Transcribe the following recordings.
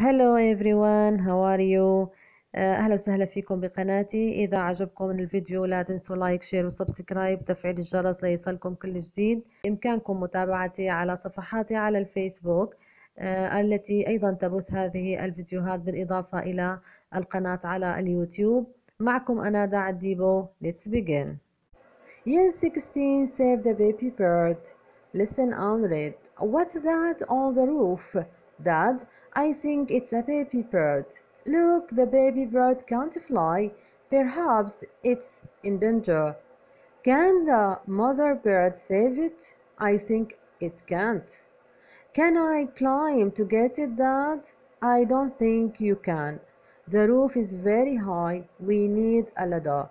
هلو everyone how are you uh, اهلا وسهلا فيكم بقناتي اذا عجبكم الفيديو لا تنسوا لايك شير وسبسكرايب تفعيل الجرس ليصلكم كل جديد بامكانكم متابعتي على صفحاتي على الفيسبوك آه، التي ايضا تبث هذه الفيديوهات بالاضافه الى القناه على اليوتيوب معكم انا داع الديبو let's begin Yin 16 save the baby bird listen and read what's that on the roof dad I think it's a baby bird. Look, the baby bird can't fly. Perhaps it's in danger. Can the mother bird save it? I think it can't. Can I climb to get it, Dad? I don't think you can. The roof is very high. We need a ladder.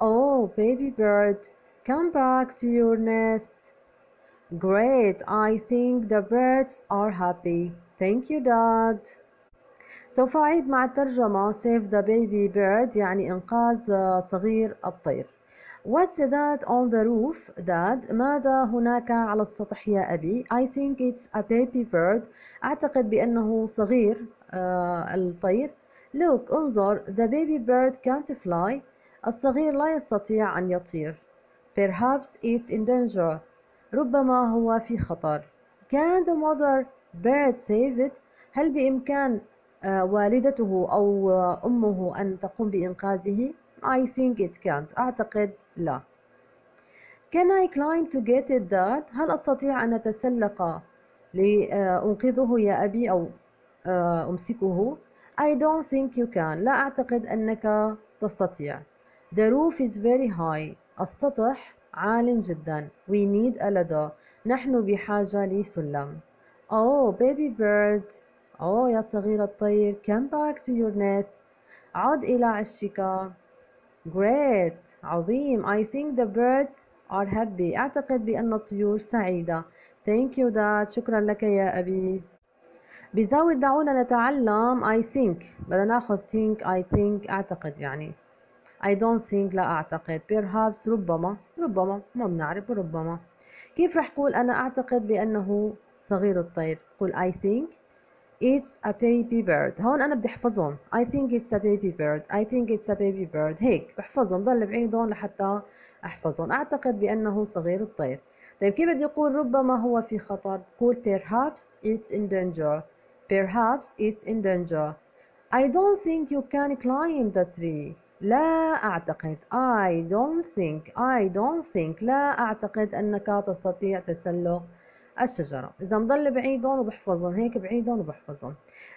Oh, baby bird, come back to your nest. Great, I think the birds are happy. Thank you dad سوف أعيد مع الترجمة Save the baby bird يعني إنقاذ صغير الطير What's that on the roof, Dad? ماذا هناك على السطح يا أبي؟ I think it's a baby bird. أعتقد بأنه صغير آه الطير. Look, انظر. The baby bird can't fly. الصغير لا يستطيع أن يطير. Perhaps it's in danger. ربما هو في خطر. Can the mother بيرد سيفت هل بإمكان آه، والدته أو آه، أمه أن تقوم بإنقاذه؟ I think it can't أعتقد لا Can I climb to get it dad? هل أستطيع أن أتسلق لأنقذه يا أبي أو آه، أمسكه؟ I don't think you can لا أعتقد أنك تستطيع The roof is very high السطح عال جدا We need a ladder نحن بحاجة لسلم Oh, baby bird. Oh, يا صغيرة الطير. Come back to your nest. عد إلى عشك. Great. عظيم. I think the birds are happy. أعتقد بأن الطيور سعيدة. Thank you, Dad. شكرا لك يا أبي. بزاوية دعونا نتعلم I think. بدنا ناخذ think I think أعتقد يعني. I don't think لا أعتقد perhaps ربما ربما ما بنعرف ربما كيف رح قول أنا أعتقد بأنه صغير الطير قول I think it's a baby bird هون أنا بدي أحفظهم I think it's a baby bird I think it's a baby bird هيك بحفظهم ضل بعيدهم لحتى أحفظهم أعتقد بأنه صغير الطير طيب كيف بدي أقول ربما هو في خطر قول perhaps it's in danger perhaps it's in danger I don't think you can climb the tree لا أعتقد I don't think I don't think لا أعتقد أنك تستطيع تسلق الشجرة إذا مضل بعيدهم وبحفظهم هيك بعيدهم وبحفظهم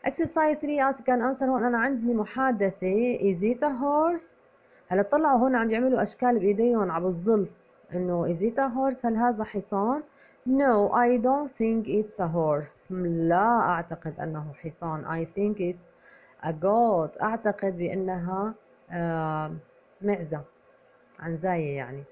exercise 3 اس كان answer هون أنا عندي محادثة is it a horse هلا طلعوا هون عم يعملوا أشكال بإيديهم على بالظل إنه is it a horse هل هذا حصان No I don't think it's a horse لا أعتقد أنه حصان I think it's a goat أعتقد بأنها آه، معزة عنزاية يعني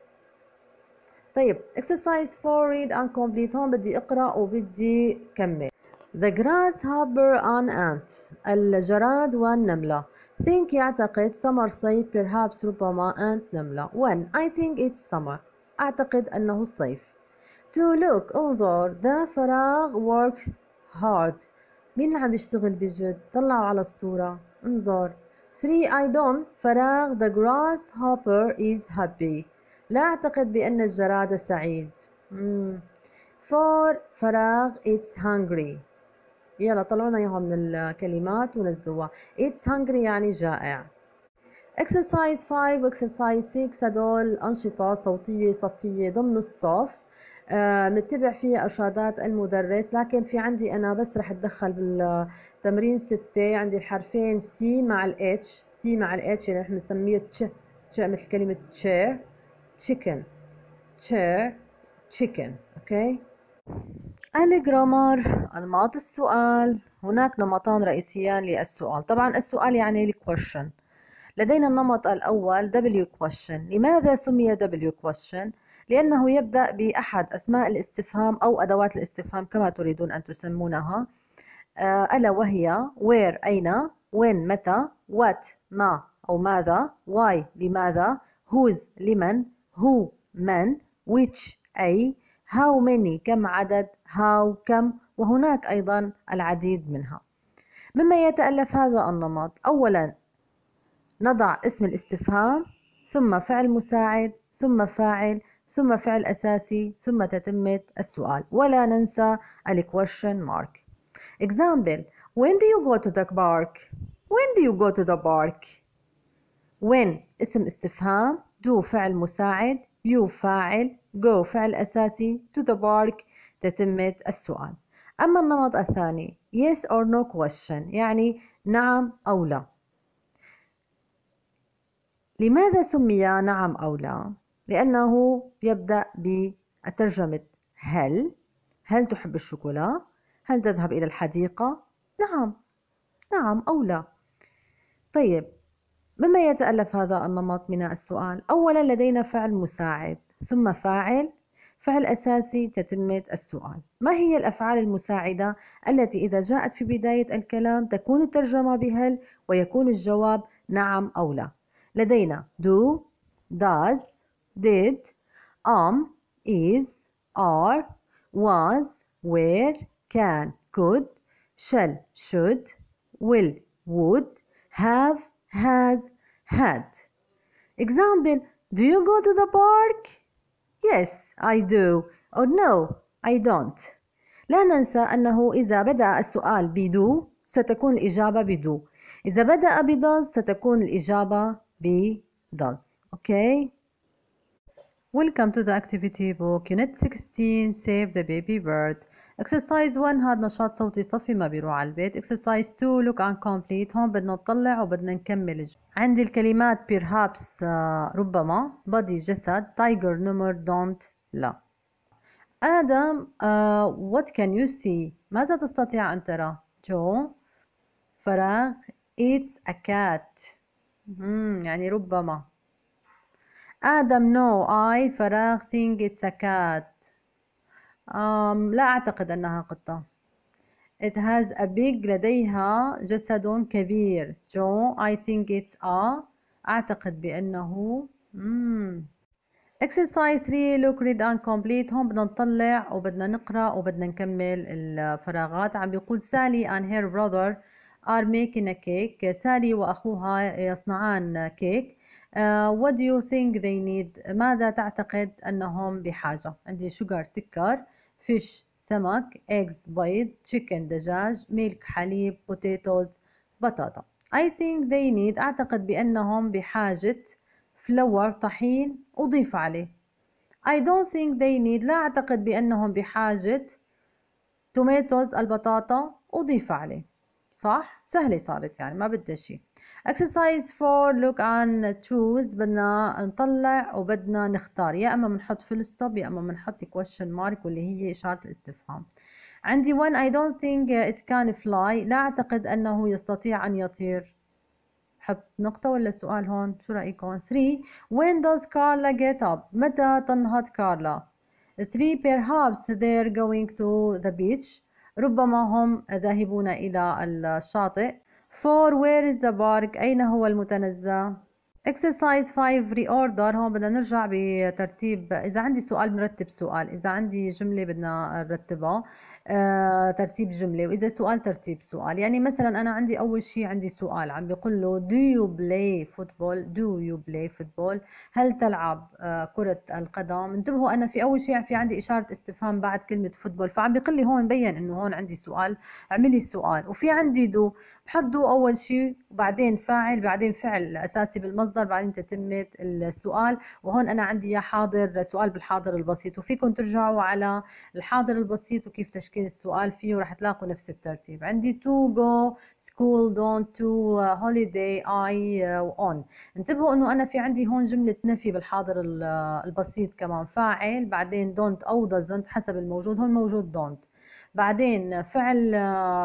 طيب exercise 4 read and complete هون بدي اقرا وبدي كمل The grasshopper and ant الجراد والنملة Think يعتقد summer صيف perhaps ربما ant نملة When I think it's summer أعتقد أنه الصيف To look انظر the فراغ works hard مين اللي عم يشتغل بجد طلعوا على الصورة انظر 3 I don't فراغ the grasshopper is happy لا أعتقد بأن الجراد سعيد فور فراغ it's hungry يلا طلعونا اياها من الكلمات ونزلوها it's hungry يعني جائع exercise 5 exercise 6 هدول أنشطة صوتية صفية ضمن الصف بنتبع آه فيها إرشادات المدرس لكن في عندي أنا بس رح أتدخل بالتمرين ستة عندي الحرفين سي مع الاتش سي مع الاتش يعني رح بنسميه تش تش مثل كلمة تش chicken chair chicken okay الجرامر أنماط السؤال هناك نمطان رئيسيان للسؤال طبعا السؤال يعني question لدينا النمط الأول W question لماذا سمي W question؟ لأنه يبدأ بأحد أسماء الاستفهام أو أدوات الاستفهام كما تريدون أن تسمونها آه، ألا وهي where أين when متى what ما أو ماذا why لماذا whose لمن who من which أي how many كم عدد how كم وهناك أيضا العديد منها مما يتألف هذا النمط أولا نضع اسم الاستفهام ثم فعل مساعد ثم فاعل ثم فعل أساسي ثم تتمة السؤال ولا ننسى ال question mark example when do you go to the park when do you go to the park when اسم استفهام دو فعل مساعد يو فاعل جو فعل أساسي to the park تتمة السؤال أما النمط الثاني yes or no question يعني نعم أو لا لماذا سمي نعم أو لا؟ لأنه يبدأ بترجمة هل هل تحب الشوكولا؟ هل تذهب إلى الحديقة؟ نعم نعم أو لا طيب مما يتألف هذا النمط من السؤال؟ أولا لدينا فعل مساعد ثم فاعل فعل أساسي تتمة السؤال ما هي الأفعال المساعدة التي إذا جاءت في بداية الكلام تكون الترجمة بهل ويكون الجواب نعم أو لا لدينا do does did am is are was where can could shall should will would have has had example do you go to the park yes I do or no I don't لا ننسى أنه إذا بدأ السؤال بدو ستكون الإجابة بدو إذا بدأ does ستكون الإجابة does okay Welcome to the activity book unit 16 save the baby bird اكسرسايز 1 هذا نشاط صوتي صفي ما بيروح على البيت اكسرسايز 2 لوك ان كومبليت هون بدنا نطلع وبدنا نكمل عندي الكلمات بيرهابس آه، ربما بادي جسد تايجر نمر دونت لا آدم وات كان يو سي ماذا تستطيع أن ترى جو فراغ اتس ا كات يعني ربما آدم نو اي فراغ ثينك اتس ا كات um, لا أعتقد أنها قطة It has a big لديها جسد كبير John I think it's a أعتقد بأنه مم. Exercise 3 look read and complete هون بدنا نطلع وبدنا نقرأ وبدنا نكمل الفراغات عم بيقول سالي and her brother are making a cake سالي وأخوها يصنعان كيك uh, what do you think they need ماذا تعتقد أنهم بحاجة عندي sugar سكر فيش سمك eggs بيض chicken دجاج milk حليب potatoes بطاطا I think they need أعتقد بأنهم بحاجة فلور طحين أضيف عليه I don't think they need لا أعتقد بأنهم بحاجة tomatoes البطاطا أضيف عليه صح؟ سهلة صارت يعني ما بدها شي exercise 4 look and choose بدنا نطلع وبدنا نختار يا اما بنحط full stop يا اما بنحط question mark واللي هي اشاره الاستفهام عندي one I don't think it can fly لا أعتقد أنه يستطيع أن يطير حط نقطة ولا سؤال هون شو رأيكم 3 when does Carla get up متى تنهض كارلا 3 perhaps they're going to the beach ربما هم ذاهبون إلى الشاطئ 4 where is the park أين هو المتنزه exercise 5 reorder هون بدنا نرجع بترتيب إذا عندي سؤال بنرتب سؤال إذا عندي جملة بدنا نرتبها آه، ترتيب جمله واذا سؤال ترتيب سؤال يعني مثلا انا عندي اول شيء عندي سؤال عم بقول له do you play football do you play football هل تلعب آه، كره القدم انتبهوا انا في اول شيء في عندي اشاره استفهام بعد كلمه فوتبول فعم بقول لي هون بين انه هون عندي سؤال اعملي السؤال وفي عندي دو بحط دو اول شيء وبعدين فاعل بعدين فعل اساسي بالمصدر بعدين تتمه السؤال وهون انا عندي يا حاضر سؤال بالحاضر البسيط وفيكم ترجعوا على الحاضر البسيط وكيف تشكيل تشكيل السؤال فيه وراح تلاقوا نفس الترتيب عندي تو جو سكول دونت تو هوليداي اي اون انتبهوا انه انا في عندي هون جملة نفي بالحاضر البسيط كمان فاعل بعدين دونت او دزنت حسب الموجود هون موجود دونت بعدين فعل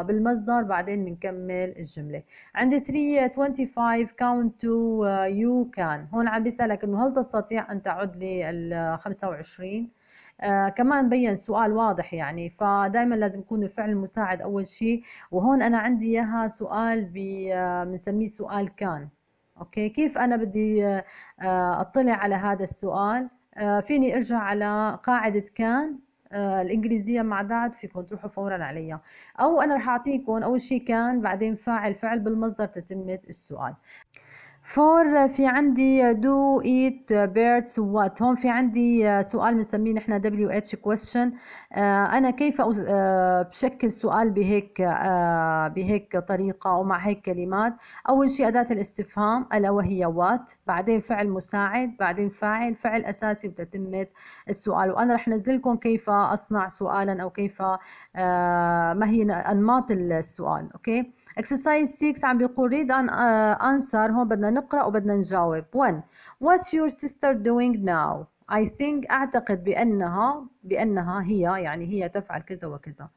بالمصدر بعدين بنكمل الجملة عندي 325 count to you can هون عم بيسألك انه هل تستطيع ان تعد لي ال 25 آه كمان بين سؤال واضح يعني فدائما لازم يكون الفعل المساعد اول شيء وهون انا عندي اياها سؤال آه، بنسميه سؤال كان اوكي كيف انا بدي آه اطلع على هذا السؤال آه، فيني ارجع على قاعده كان آه، الانجليزيه مع داد فيكم تروحوا فورا عليها او انا رح اعطيكم اول شيء كان بعدين فاعل فعل بالمصدر تتمه السؤال فور في عندي دو ايت بيردز وات هون في عندي آه، سؤال بنسميه نحن دبليو اتش كويشن انا كيف آه، بشكل سؤال بهيك آه، بهيك طريقه ومع هيك كلمات اول شيء اداه الاستفهام الا وهي وات بعدين فعل مساعد بعدين فاعل فعل اساسي وتتمه السؤال وانا رح انزلكم كيف اصنع سؤالا او كيف ما هي انماط السؤال اوكي exercise 6 عم بيقول read and انسر uh, answer هون بدنا نقرأ وبدنا نجاوب 1 what's your sister doing now I think أعتقد بأنها بأنها هي يعني هي تفعل كذا وكذا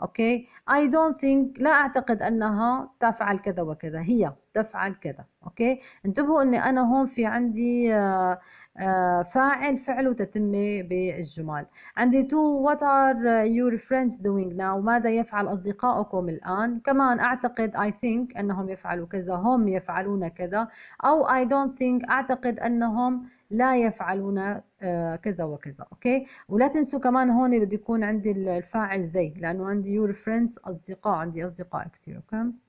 اوكي اي دونت ثينك لا اعتقد انها تفعل كذا وكذا هي تفعل كذا اوكي انتبهوا اني انا هون في عندي uh, آه، فاعل فعل وتتمة بالجمال عندي تو وات ار يور فريندز دوينج ناو ماذا يفعل أصدقائكم الآن كمان أعتقد اي ثينك أنهم يفعلوا كذا هم يفعلون كذا أو اي دونت ثينك أعتقد أنهم لا يفعلون آه، كذا وكذا اوكي ولا تنسوا كمان هون بده يكون عندي الفاعل ذي لانه عندي يور فريندز اصدقاء عندي اصدقاء كثير اوكي